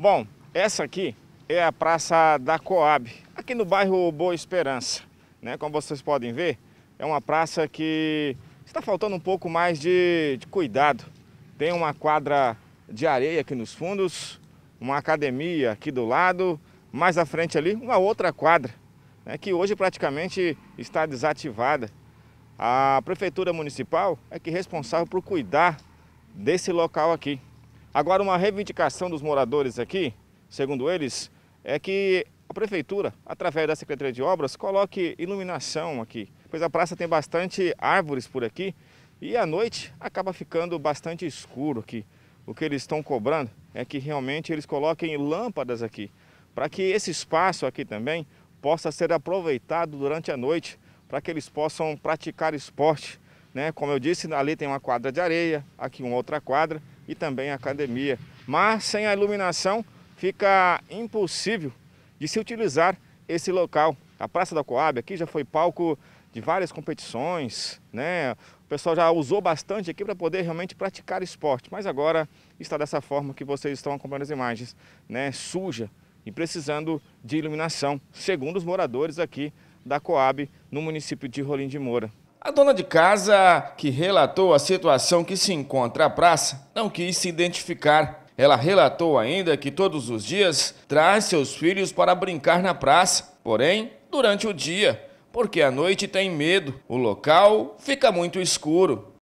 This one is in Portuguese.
Bom, essa aqui é a Praça da Coab, aqui no bairro Boa Esperança. Né? Como vocês podem ver, é uma praça que está faltando um pouco mais de, de cuidado. Tem uma quadra de areia aqui nos fundos, uma academia aqui do lado, mais à frente ali uma outra quadra, né, que hoje praticamente está desativada. A Prefeitura Municipal é que é responsável por cuidar desse local aqui. Agora, uma reivindicação dos moradores aqui, segundo eles, é que a prefeitura, através da Secretaria de Obras, coloque iluminação aqui, pois a praça tem bastante árvores por aqui e à noite acaba ficando bastante escuro aqui. O que eles estão cobrando é que realmente eles coloquem lâmpadas aqui, para que esse espaço aqui também possa ser aproveitado durante a noite, para que eles possam praticar esporte. Né? Como eu disse, ali tem uma quadra de areia, aqui uma outra quadra, e também academia. Mas sem a iluminação fica impossível de se utilizar esse local. A Praça da Coab aqui já foi palco de várias competições, né? O pessoal já usou bastante aqui para poder realmente praticar esporte, mas agora está dessa forma que vocês estão acompanhando as imagens, né? Suja e precisando de iluminação, segundo os moradores aqui da Coab no município de Rolim de Moura. A dona de casa, que relatou a situação que se encontra a praça, não quis se identificar. Ela relatou ainda que todos os dias traz seus filhos para brincar na praça, porém, durante o dia, porque à noite tem medo. O local fica muito escuro.